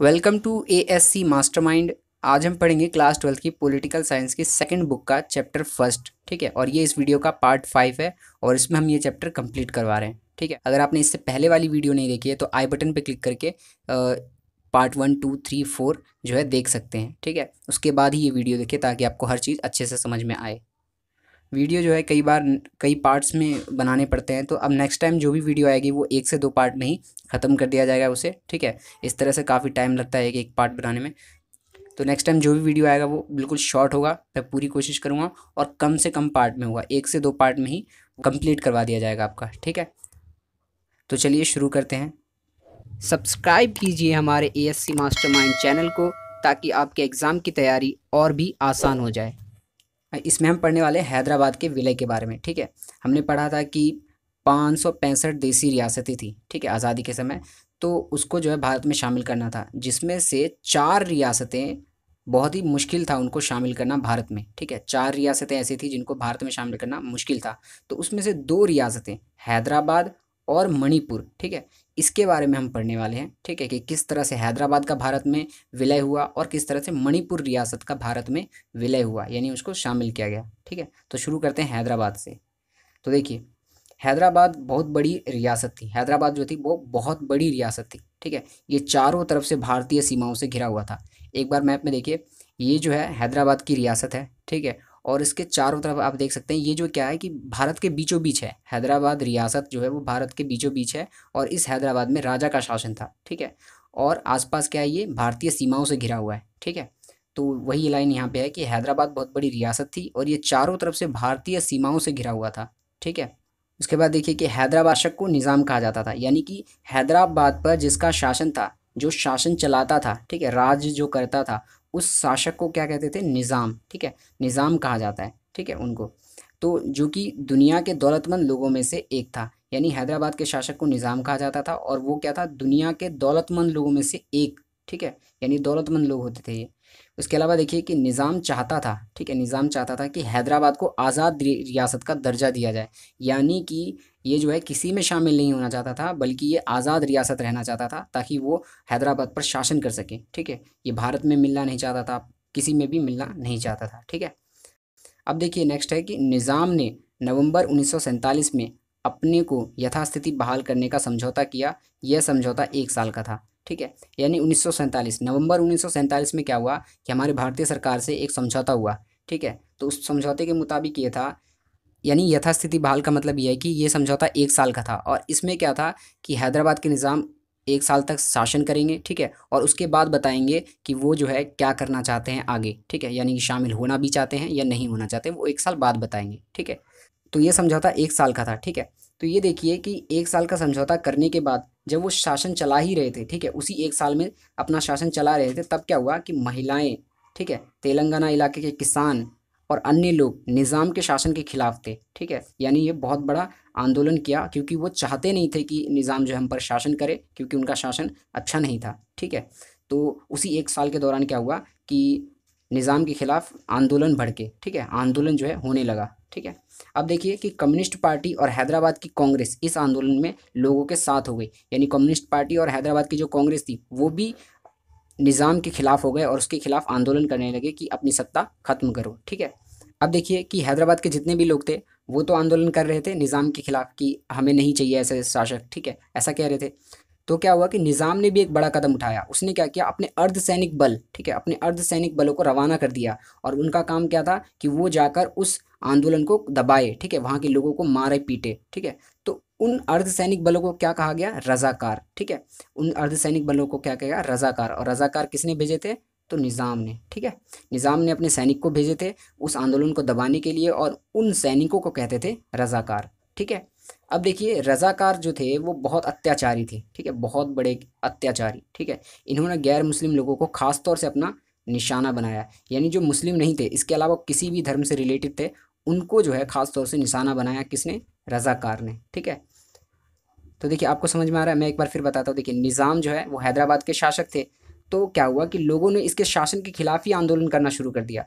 welcome to A S C mastermind आज हम पढ़ेंगे क्लास ट्वेल्थ की पॉलिटिकल साइंस की सेकंड बुक का चैप्टर फर्स्ट ठीक है और ये इस वीडियो का पार्ट फाइव है और इसमें हम ये चैप्टर कंप्लीट करवा रहे हैं ठीक है अगर आपने इससे पहले वाली वीडियो नहीं देखी है तो आई बटन पे क्लिक करके part one two three four जो है देख सकते हैं ठीक है उसके बाद ही ये वीडियो देखें ताकि आपको हर चीज़ अच्छे से समझ में आए वीडियो जो है कई बार कई पार्ट्स में बनाने पड़ते हैं तो अब नेक्स्ट टाइम जो भी वीडियो आएगी वो एक से दो पार्ट में ही ख़त्म कर दिया जाएगा उसे ठीक है इस तरह से काफ़ी टाइम लगता है एक एक पार्ट बनाने में तो नेक्स्ट टाइम जो भी वीडियो आएगा वो बिल्कुल शॉर्ट होगा मैं पूरी कोशिश करूँगा और कम से कम पार्ट में होगा एक से दो पार्ट में ही कंप्लीट करवा दिया जाएगा आपका ठीक है तो चलिए शुरू करते हैं सब्सक्राइब कीजिए हमारे A S C mastermind channel को ताकि आपके एग्ज़ाम की तैयारी और भी आसान हो जाए इसमें हम पढ़ने वाले हैदराबाद के विलय के बारे में ठीक है हमने पढ़ा था कि पाँच देसी रियासतें थी ठीक है आज़ादी के समय तो उसको जो है भारत में शामिल करना था जिसमें से चार रियासतें बहुत ही मुश्किल था उनको शामिल करना भारत में ठीक है चार रियासतें ऐसी थी जिनको भारत में शामिल करना मुश्किल था तो उसमें से दो रियासतें हैदराबाद और मणिपुर ठीक है इसके बारे में हम पढ़ने वाले हैं ठीक है कि किस तरह से हैदराबाद का भारत में विलय हुआ और किस तरह से मणिपुर रियासत का भारत में विलय हुआ यानी उसको शामिल किया गया ठीक है तो शुरू करते हैं हैदराबाद से तो देखिए हैदराबाद बहुत बड़ी रियासत थी हैदराबाद जो थी वो बहुत बड़ी रियासत थी ठीक है ये चारों तरफ से भारतीय सीमाओं से घिरा हुआ था एक बार मैप में देखिए ये जो है हैदराबाद की रियासत है ठीक है और इसके चारों तरफ आप देख सकते हैं ये जो क्या है कि भारत के बीचों बीच है हैदराबाद रियासत जो है वो भारत के बीचों बीच है और इस हैदराबाद में राजा का शासन था ठीक है और आसपास क्या है ये भारतीय सीमाओं से घिरा हुआ है ठीक है तो वही लाइन यहाँ पे है कि हैदराबाद बहुत बड़ी रियासत थी और ये चारों तरफ से भारतीय सीमाओं से घिरा हुआ था ठीक है उसके बाद देखिए कि हैदराबाद शक को निज़ाम कहा जाता था यानी कि हैदराबाद पर जिसका शासन था जो शासन चलाता था ठीक है राज जो करता था उस शासक को क्या कहते थे निज़ाम ठीक है निज़ाम कहा जाता है ठीक है उनको तो जो कि दुनिया के दौलतमंद लोगों में से एक था यानी हैदराबाद के शासक को निज़ाम कहा जाता था और वो क्या था दुनिया के दौलतमंद लोगों में से एक ठीक है यानी दौलतमंद लोग होते थे ये इसके अलावा देखिए कि निज़ाम चाहता था ठीक है निज़ाम चाहता था कि हैदराबाद को आज़ाद रियासत का दर्जा दिया जाए यानी कि ये जो है किसी में शामिल नहीं होना चाहता था बल्कि ये आज़ाद रियासत रहना चाहता था ताकि वो हैदराबाद पर शासन कर सके ठीक है ये भारत में मिलना नहीं चाहता था किसी में भी मिलना नहीं चाहता था ठीक है अब देखिए नेक्स्ट है कि निज़ाम ने नवंबर उन्नीस में अपने को यथास्थिति बहाल करने का समझौता किया यह समझौता एक साल का था ठीक है यानी उन्नीस नवंबर उन्नीस में क्या हुआ कि हमारे भारतीय सरकार से एक समझौता हुआ ठीक है तो उस समझौते के मुताबिक ये था यानी यथास्थिति बहाल का मतलब यह है कि ये समझौता एक साल का था और इसमें क्या था कि हैदराबाद के निज़ाम एक साल तक शासन करेंगे ठीक है और उसके बाद बताएंगे कि वो जो है क्या करना चाहते हैं आगे ठीक है यानी कि शामिल होना भी चाहते हैं या नहीं होना चाहते वो एक साल बाद बताएंगे ठीक है तो ये समझौता एक साल का था ठीक है तो ये देखिए कि एक साल का समझौता करने के बाद जब वो शासन चला ही रहे थे ठीक है उसी एक साल में अपना शासन चला रहे थे तब क्या हुआ कि महिलाएं ठीक है तेलंगाना इलाके के किसान और अन्य लोग निज़ाम के शासन के खिलाफ थे ठीक है यानी ये बहुत बड़ा आंदोलन किया क्योंकि वो चाहते नहीं थे कि निज़ाम जो हम पर शासन करे क्योंकि उनका शासन अच्छा नहीं था ठीक है तो उसी एक साल के दौरान क्या हुआ कि निज़ाम के खिलाफ आंदोलन भड़के ठीक है आंदोलन जो है होने लगा ठीक है अब देखिए कि कम्युनिस्ट पार्टी और हैदराबाद की कांग्रेस इस आंदोलन में लोगों के साथ हो गई यानी कम्युनिस्ट पार्टी और हैदराबाद की जो कांग्रेस थी वो भी निज़ाम के खिलाफ हो गए और उसके खिलाफ आंदोलन करने लगे कि अपनी सत्ता खत्म करो ठीक है अब देखिए कि हैदराबाद के जितने भी लोग थे वो तो आंदोलन कर रहे थे निज़ाम के खिलाफ कि हमें नहीं चाहिए ऐसे शासक ठीक है ऐसा कह रहे थे तो क्या हुआ कि निज़ाम ने भी एक बड़ा कदम उठाया उसने क्या किया अपने अर्धसैनिक बल ठीक है अपने अर्धसैनिक बलों को रवाना कर दिया और उनका काम क्या था कि वो जाकर उस आंदोलन को दबाए ठीक है वहाँ के लोगों को मारे पीटे ठीक है तो उन अर्धसैनिक बलों को क्या कहा गया रजाकार ठीक है उन अर्धसैनिक बलों को क्या कहा गया रजाकार और रजाकार किसने भेजे थे तो निज़ाम ने ठीक है निज़ाम ने अपने सैनिक को भेजे थे उस आंदोलन को दबाने के लिए और उन सैनिकों को कहते थे रजाकार ठीक है अब देखिए रज़ाकार जो थे वो बहुत अत्याचारी थे ठीक है बहुत बड़े अत्याचारी ठीक है इन्होंने गैर मुस्लिम लोगों को ख़ास तौर से अपना निशाना बनाया यानी जो मुस्लिम नहीं थे इसके अलावा किसी भी धर्म से रिलेटेड थे उनको जो है ख़ास तौर से निशाना बनाया किसने रज़ाकार ने ठीक है तो देखिए आपको समझ में आ रहा है मैं एक बार फिर बताता हूँ देखिए निज़ाम जो है वो हैदराबाद के शासक थे तो क्या हुआ कि लोगों ने इसके शासन के खिलाफ ही आंदोलन करना शुरू कर दिया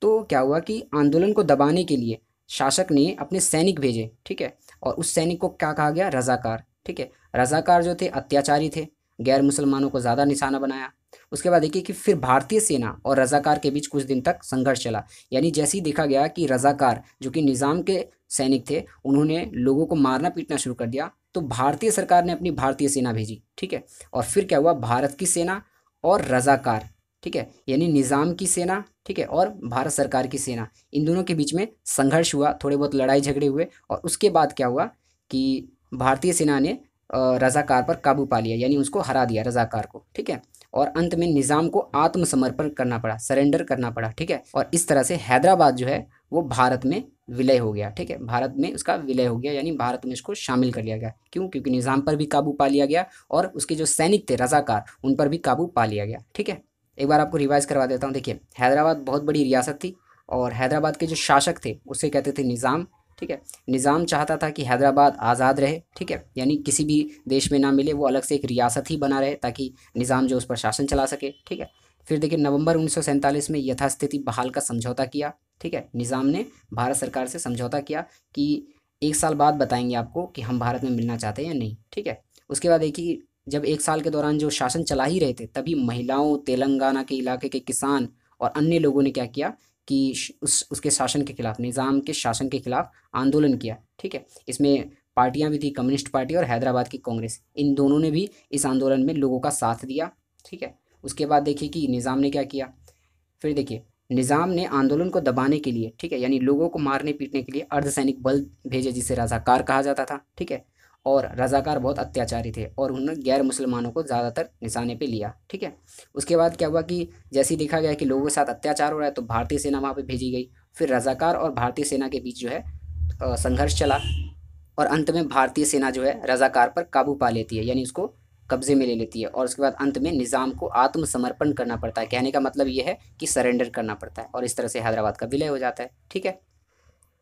तो क्या हुआ कि आंदोलन को दबाने के लिए शासक ने अपने सैनिक भेजे ठीक है और उस सैनिक को क्या कहा गया रज़ाकार ठीक है रज़ाकार जो थे अत्याचारी थे गैर मुसलमानों को ज़्यादा निशाना बनाया उसके बाद देखिए कि फिर भारतीय सेना और रज़ाकार के बीच कुछ दिन तक संघर्ष चला यानी जैसे ही देखा गया कि रज़ाकार जो कि निज़ाम के सैनिक थे उन्होंने लोगों को मारना पीटना शुरू कर दिया तो भारतीय सरकार ने अपनी भारतीय सेना भेजी ठीक है और फिर क्या हुआ भारत की सेना और रज़ाकार ठीक है यानी निज़ाम की सेना ठीक है और भारत सरकार की सेना इन दोनों के बीच में संघर्ष हुआ थोड़े बहुत लड़ाई झगड़े हुए और उसके बाद क्या हुआ कि भारतीय सेना ने रज़ाकार पर काबू पा लिया यानी उसको हरा दिया रज़ाकार को ठीक है और अंत में निज़ाम को आत्मसमर्पण करना पड़ा सरेंडर करना पड़ा ठीक है और इस तरह से हैदराबाद जो है वो भारत में विलय हो गया ठीक है भारत में उसका विलय हो गया यानी भारत में इसको शामिल कर लिया गया क्यों क्योंकि निज़ाम पर भी काबू पा लिया गया और उसके जो सैनिक थे रज़ाकार उन पर भी काबू पा लिया गया ठीक है एक बार आपको रिवाइज़ करवा देता हूँ देखिए हैदराबाद बहुत बड़ी रियासत थी और हैदराबाद के जो शासक थे उसे कहते थे निज़ाम ठीक है निज़ाम चाहता था कि हैदराबाद आज़ाद रहे ठीक है यानी किसी भी देश में ना मिले वो अलग से एक रियासत ही बना रहे ताकि निज़ाम जो उस पर शासन चला सके ठीक है फिर देखिए नवंबर उन्नीस में यथास्थिति बहाल का समझौता किया ठीक है निज़ाम ने भारत सरकार से समझौता किया कि एक साल बाद बताएंगे आपको कि हम भारत में मिलना चाहते हैं या नहीं ठीक है उसके बाद देखिए जब एक साल के दौरान जो शासन चला ही रहे थे तभी महिलाओं तेलंगाना के इलाके के किसान और अन्य लोगों ने क्या किया कि उस उसके शासन के खिलाफ निज़ाम के शासन के खिलाफ आंदोलन किया ठीक है इसमें पार्टियां भी थी कम्युनिस्ट पार्टी और हैदराबाद की कांग्रेस इन दोनों ने भी इस आंदोलन में लोगों का साथ दिया ठीक है उसके बाद देखिए कि निज़ाम ने क्या किया फिर देखिए निज़ाम ने आंदोलन को दबाने के लिए ठीक है यानी लोगों को मारने पीटने के लिए अर्धसैनिक बल भेजे जिसे रजाकार कहा जाता था ठीक है और रज़ाकार बहुत अत्याचारी थे और उन्होंने गैर मुसलमानों को ज़्यादातर निशाने पे लिया ठीक है उसके बाद क्या हुआ कि जैसे ही देखा गया कि लोगों के साथ अत्याचार हो रहा है तो भारतीय सेना वहाँ पे भेजी गई फिर रज़ाकार और भारतीय सेना के बीच जो है संघर्ष चला और अंत में भारतीय सेना जो है रज़ाकार पर काबू पा लेती है यानी उसको कब्ज़े में ले लेती है और उसके बाद अंत में निज़ाम को आत्मसमर्पण करना पड़ता है कहने का मतलब ये है कि सरेंडर करना पड़ता है और इस तरह से हैदराबाद का विलय हो जाता है ठीक है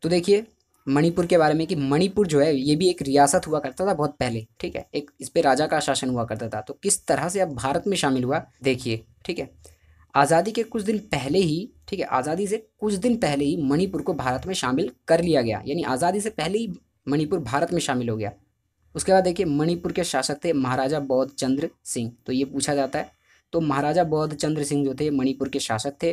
तो देखिए मणिपुर के बारे में कि मणिपुर जो है ये भी एक रियासत हुआ करता था बहुत पहले ठीक है एक इस पर राजा का शासन हुआ करता था तो किस तरह से अब भारत में शामिल हुआ देखिए ठीक है आज़ादी के कुछ दिन पहले ही ठीक है आज़ादी से कुछ दिन पहले ही मणिपुर को भारत में शामिल कर लिया गया यानी आज़ादी से पहले ही मणिपुर भारत में शामिल हो गया उसके बाद देखिए मणिपुर के शासक थे महाराजा बौद्ध चंद्र सिंह तो ये पूछा जाता है तो महाराजा बौद्ध चंद्र सिंह जो थे मणिपुर के शासक थे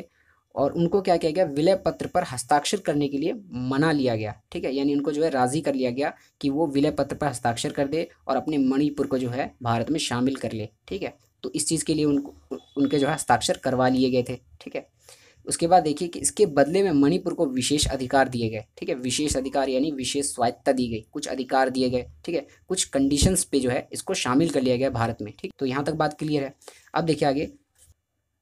और उनको क्या किया गया विलय पत्र पर हस्ताक्षर करने के लिए मना लिया गया ठीक है यानी उनको जो है राज़ी कर लिया गया कि वो विलय पत्र पर हस्ताक्षर कर दे और अपने मणिपुर को जो है भारत में शामिल कर ले ठीक है तो इस चीज़ के लिए उनको उनके जो है हस्ताक्षर करवा लिए गए थे ठीक है उसके बाद देखिए कि इसके बदले में मणिपुर को विशेष अधिकार दिए गए ठीक है विशेष अधिकार यानी विशेष स्वायत्ता दी गई कुछ अधिकार दिए गए ठीक है कुछ कंडीशंस पे जो है इसको शामिल कर लिया गया भारत में ठीक तो यहाँ तक बात क्लियर है अब देखिए आगे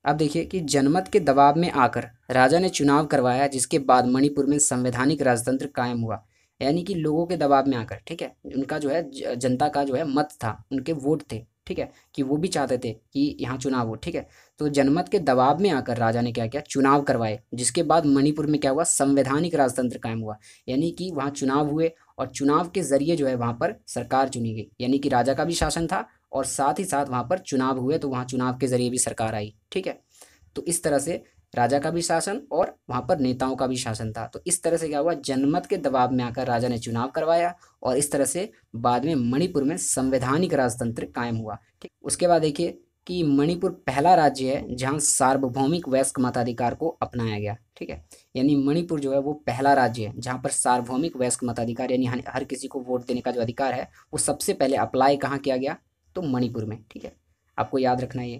अब देखिए कि जनमत के दबाव में आकर राजा ने चुनाव करवाया जिसके बाद मणिपुर में संवैधानिक राजतंत्र कायम हुआ यानी कि लोगों के दबाव में आकर ठीक है उनका जो है जनता का जो है मत था उनके वोट थे ठीक है कि वो भी चाहते थे कि यहाँ चुनाव हो ठीक है तो जनमत के दबाव में आकर राजा ने क्या किया चुनाव करवाए जिसके बाद मणिपुर में क्या हुआ संवैधानिक राजतंत्र कायम हुआ यानी कि वहाँ चुनाव हुए और चुनाव के जरिए जो है वहाँ पर सरकार चुनी गई यानी कि राजा का भी शासन था और साथ ही साथ वहाँ पर चुनाव हुए तो वहाँ चुनाव के जरिए भी सरकार आई ठीक है तो इस तरह से राजा का भी शासन और वहाँ पर नेताओं का भी शासन था तो इस तरह से क्या हुआ जनमत के दबाव में आकर राजा ने चुनाव करवाया और इस तरह से बाद में मणिपुर में संवैधानिक राजतंत्र कायम हुआ ठीक उसके बाद देखिए कि मणिपुर पहला राज्य है जहाँ सार्वभौमिक वयस्क मताधिकार को अपनाया गया ठीक है यानी मणिपुर जो है वो पहला राज्य है जहाँ पर सार्वभौमिक वयस्क मताधिकार यानी हर किसी को वोट देने का जो अधिकार है वो सबसे पहले अप्लाई कहाँ किया गया तो मणिपुर में ठीक है आपको याद रखना ये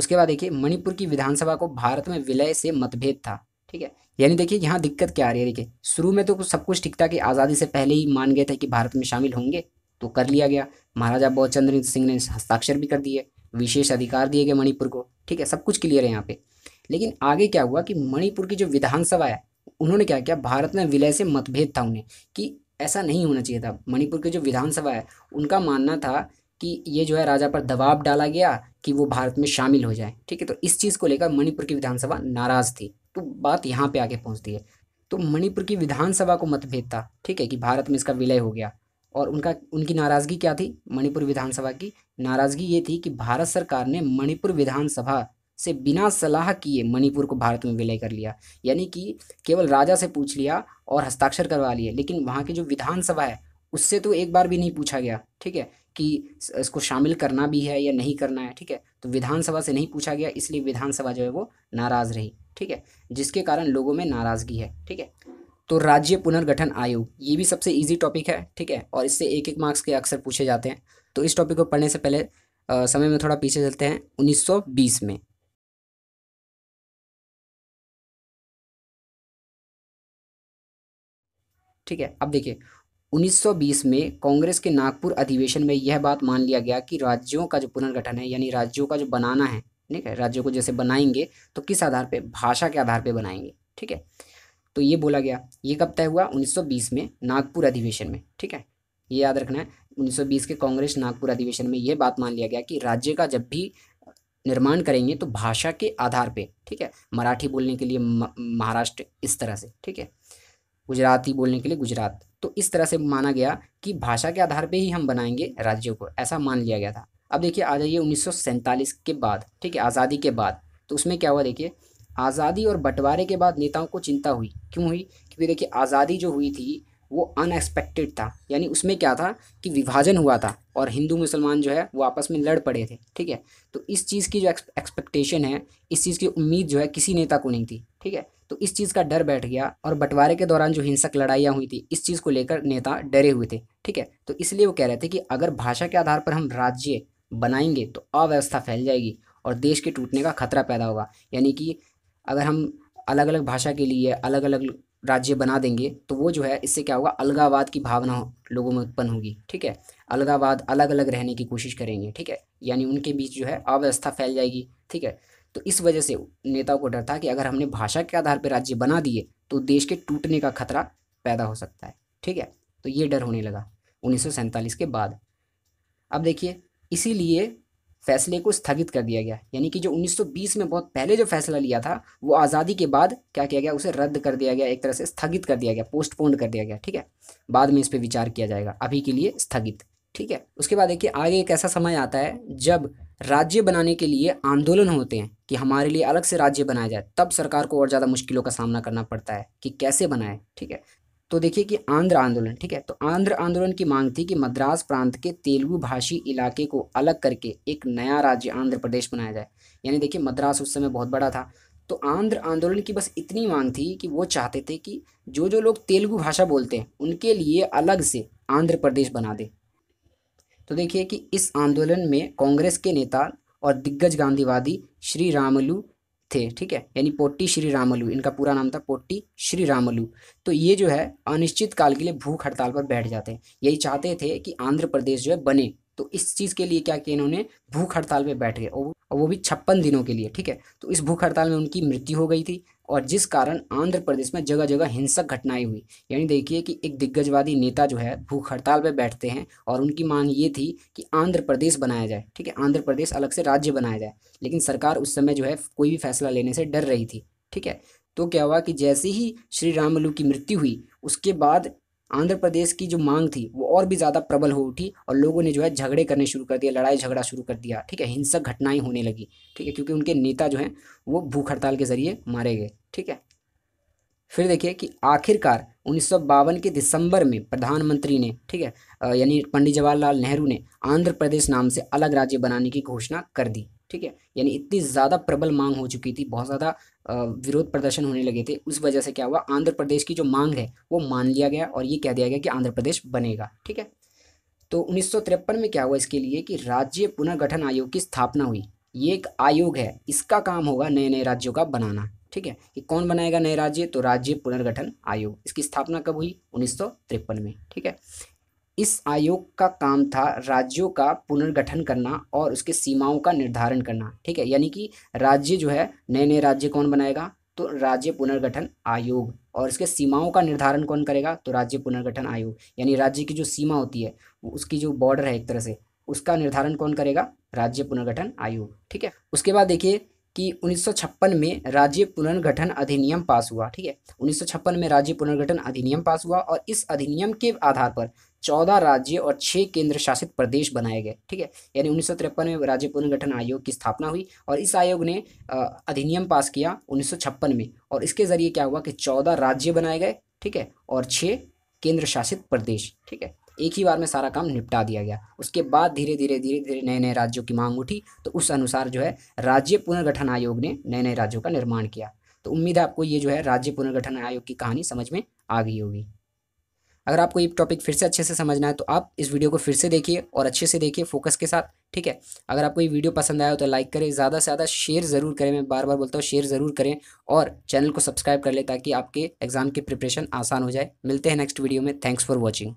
उसके बाद देखिए मणिपुर की विधानसभा को भारत में विलय से मतभेद था ठीक है यानी देखिए यहाँ दिक्कत क्या आ रही है देखिए शुरू में तो सब कुछ ठीक था कि आज़ादी से पहले ही मान गए थे कि भारत में शामिल होंगे तो कर लिया गया महाराजा बौचंद्र सिंह ने हस्ताक्षर भी कर दिए विशेष अधिकार दिए गए मणिपुर को ठीक है सब कुछ क्लियर है यहाँ पे लेकिन आगे क्या हुआ कि मणिपुर की जो विधानसभा है उन्होंने क्या किया भारत में विलय से मतभेद था उन्हें कि ऐसा नहीं होना चाहिए था मणिपुर की जो विधानसभा है उनका मानना था कि ये जो है राजा पर दबाव डाला गया कि वो भारत में शामिल हो जाए ठीक है तो इस चीज़ को लेकर मणिपुर की विधानसभा नाराज़ थी तो बात यहाँ पे आके पहुँचती है तो मणिपुर की विधानसभा को मतभेद था ठीक है कि भारत में इसका विलय हो गया और उनका उनकी नाराज़गी क्या थी मणिपुर विधानसभा की नाराज़गी ये थी कि भारत सरकार ने मणिपुर विधानसभा से बिना सलाह किए मणिपुर को भारत में विलय कर लिया यानी कि केवल राजा से पूछ लिया और हस्ताक्षर करवा लिए लेकिन वहाँ की जो विधानसभा है उससे तो एक बार भी नहीं पूछा गया ठीक है कि इसको शामिल करना भी है या नहीं करना है ठीक है तो विधानसभा से नहीं पूछा गया इसलिए विधानसभा जो है वो नाराज़ रही ठीक है जिसके कारण लोगों में नाराज़गी है ठीक है तो राज्य पुनर्गठन आयोग ये भी सबसे ईजी टॉपिक है ठीक है और इससे एक एक मार्क्स के अक्सर पूछे जाते हैं तो इस टॉपिक को पढ़ने से पहले आ, समय में थोड़ा पीछे चलते हैं 1920 में ठीक है अब देखिए 1920 में कांग्रेस के नागपुर अधिवेशन में यह बात मान लिया गया कि राज्यों का जो पुनर्गठन है यानी राज्यों का जो बनाना है ठीक है राज्यों को जैसे बनाएंगे तो किस आधार पर भाषा के आधार पर बनाएंगे ठीक है तो ये बोला गया ये कब तय हुआ 1920 में नागपुर अधिवेशन में ठीक है ये याद रखना है 1920 के कांग्रेस नागपुर अधिवेशन में ये बात मान लिया गया कि राज्य का जब भी निर्माण करेंगे तो भाषा के आधार पे ठीक है मराठी बोलने के लिए महाराष्ट्र इस तरह से ठीक है गुजराती बोलने के लिए गुजरात तो इस तरह से माना गया कि भाषा के आधार पर ही हम बनाएंगे राज्यों को ऐसा मान लिया गया था अब देखिए आ जाइए उन्नीस के बाद ठीक है आज़ादी के बाद तो उसमें क्या हुआ देखिए आज़ादी और बंटवारे के बाद नेताओं को चिंता हुई क्यों हुई क्योंकि देखिए आज़ादी जो हुई थी वो अनएक्सपेक्टेड था यानी उसमें क्या था कि विभाजन हुआ था और हिंदू मुसलमान जो है वो आपस में लड़ पड़े थे ठीक है तो इस चीज़ की जो एक्सपेक्टेशन है इस चीज़ की उम्मीद जो है किसी नेता को नहीं थी ठीक है तो इस चीज़ का डर बैठ गया और बंटवारे के दौरान जो हिंसक लड़ाइयाँ हुई थी इस चीज़ को लेकर नेता डरे हुए थे ठीक है तो इसलिए वो कह रहे थे कि अगर भाषा के आधार पर हम राज्य बनाएंगे तो अव्यवस्था फैल जाएगी और देश के टूटने का खतरा पैदा होगा यानी कि अगर हम अलग अलग भाषा के लिए अलग अलग राज्य बना देंगे तो वो जो है इससे क्या होगा अलगावाद की भावना लोगों में उत्पन्न होगी ठीक है अलगावाद अलग अलग रहने की कोशिश करेंगे ठीक है यानी उनके बीच जो है अव्यवस्था फैल जाएगी ठीक है तो इस वजह से नेताओं को डर था कि अगर हमने भाषा के आधार पर राज्य बना दिए तो देश के टूटने का खतरा पैदा हो सकता है ठीक है तो ये डर होने लगा उन्नीस के बाद अब देखिए इसीलिए फैसले को स्थगित कर दिया गया यानी कि जो 1920 में बहुत पहले जो फैसला लिया था वो आज़ादी के बाद क्या किया गया उसे रद्द कर दिया गया एक तरह से स्थगित कर दिया गया पोस्टपोन्ड कर दिया गया ठीक है बाद में इस पर विचार किया जाएगा अभी के लिए स्थगित ठीक है उसके बाद देखिए आगे एक ऐसा समय आता है जब राज्य बनाने के लिए आंदोलन होते हैं कि हमारे लिए अलग से राज्य बनाया जाए तब सरकार को और ज़्यादा मुश्किलों का सामना करना पड़ता है कि कैसे बनाए ठीक है तो देखिए कि आंध्र आंदोलन ठीक है तो आंध्र आंदोलन की मांग थी कि मद्रास प्रांत के तेलुगु भाषी इलाके को अलग करके एक नया राज्य आंध्र प्रदेश बनाया जाए यानी देखिए मद्रास उस समय बहुत बड़ा था तो आंध्र आंदोलन की बस इतनी मांग थी कि वो चाहते थे कि जो जो लोग तेलुगु भाषा बोलते हैं उनके लिए अलग से आंध्र प्रदेश बना दे तो देखिए कि इस आंदोलन में कांग्रेस के नेता और दिग्गज गांधीवादी श्री रामलू थे ठीक है यानी पोट्टी श्री रामलू इनका पूरा नाम था पोट्टी श्री रामलू तो ये जो है अनिश्चित काल के लिए भूख हड़ताल पर बैठ जाते हैं यही चाहते थे कि आंध्र प्रदेश जो है बने तो इस चीज़ के लिए क्या किया इन्होंने भूख हड़ताल पर बैठ गए और वो भी छप्पन दिनों के लिए ठीक है तो इस भूख हड़ताल में उनकी मृत्यु हो गई थी और जिस कारण आंध्र प्रदेश में जगह जगह हिंसक घटनाएं हुई यानी देखिए कि एक दिग्गजवादी नेता जो है भूख हड़ताल पर बैठते हैं और उनकी मांग ये थी कि आंध्र प्रदेश बनाया जाए ठीक है आंध्र प्रदेश अलग से राज्य बनाया जाए लेकिन सरकार उस समय जो है कोई भी फैसला लेने से डर रही थी ठीक है तो क्या हुआ कि जैसे ही श्री रामलू की मृत्यु हुई उसके बाद आंध्र प्रदेश की जो मांग थी वो और भी ज़्यादा प्रबल हो उठी और लोगों ने जो है झगड़े करने शुरू कर दिया लड़ाई झगड़ा शुरू कर दिया ठीक है हिंसक घटनाएं होने लगी ठीक है क्योंकि उनके नेता जो हैं वो भूख हड़ताल के जरिए मारे गए ठीक है फिर देखिए कि आखिरकार उन्नीस के दिसंबर में प्रधानमंत्री ने ठीक है यानी पंडित जवाहरलाल नेहरू ने आंध्र प्रदेश नाम से अलग राज्य बनाने की घोषणा कर दी ठीक है यानी इतनी ज़्यादा प्रबल मांग हो चुकी थी बहुत ज़्यादा विरोध प्रदर्शन होने लगे थे उस वजह से क्या हुआ आंध्र प्रदेश की जो मांग है वो मान लिया गया और ये कह दिया गया कि आंध्र प्रदेश बनेगा ठीक है तो उन्नीस में क्या हुआ इसके लिए कि राज्य पुनर्गठन आयोग की स्थापना हुई ये एक आयोग है इसका काम होगा नए नए राज्यों का बनाना ठीक है कि कौन बनाएगा नए राज्य तो राज्य पुनर्गठन आयोग इसकी स्थापना कब हुई उन्नीस में ठीक है इस आयोग का काम था राज्यों का पुनर्गठन करना और उसके सीमाओं का निर्धारण करना ठीक है यानी कि राज्य जो है नए नए राज्य कौन बनाएगा तो राज्य पुनर्गठन आयोग और इसके सीमाओं का निर्धारण कौन करेगा तो राज्य पुनर्गठन आयोग यानी राज्य की जो सीमा होती है उसकी जो बॉर्डर है एक तरह से उसका निर्धारण कौन करेगा राज्य पुनर्गठन आयोग ठीक है उसके बाद देखिए कि उन्नीस में राज्य पुनर्गठन अधिनियम पास हुआ ठीक है उन्नीस में राज्य पुनर्गठन अधिनियम पास हुआ और इस अधिनियम के आधार पर चौदह राज्य और छः केंद्र शासित प्रदेश बनाए गए ठीक है यानी उन्नीस में राज्य पुनर्गठन आयोग की स्थापना हुई और इस आयोग ने अधिनियम पास किया उन्नीस में और इसके जरिए क्या हुआ कि चौदह राज्य बनाए गए ठीक है और छः केंद्र शासित प्रदेश ठीक है एक ही बार में सारा काम निपटा दिया गया उसके बाद धीरे धीरे धीरे धीरे नए नए राज्यों की मांग उठी तो उस अनुसार जो है राज्य पुनर्गठन आयोग ने नए नए राज्यों का निर्माण किया तो उम्मीद है आपको ये जो है राज्य पुनर्गठन आयोग की कहानी समझ में आ गई होगी अगर आपको ये टॉपिक फिर से अच्छे से समझना है तो आप इस वीडियो को फिर से देखिए और अच्छे से देखिए फोकस के साथ ठीक है अगर आपको ये वीडियो पसंद आया हो तो लाइक करें ज़्यादा से ज़्यादा शेयर ज़रूर करें मैं बार बार बोलता हूँ शेयर ज़रूर करें और चैनल को सब्सक्राइब कर लें ताकि आपके एग्ज़ाम की प्रिपरेशन आसान हो जाए मिलते हैं नेक्स्ट वीडियो में थैंक्स फॉर वॉचिंग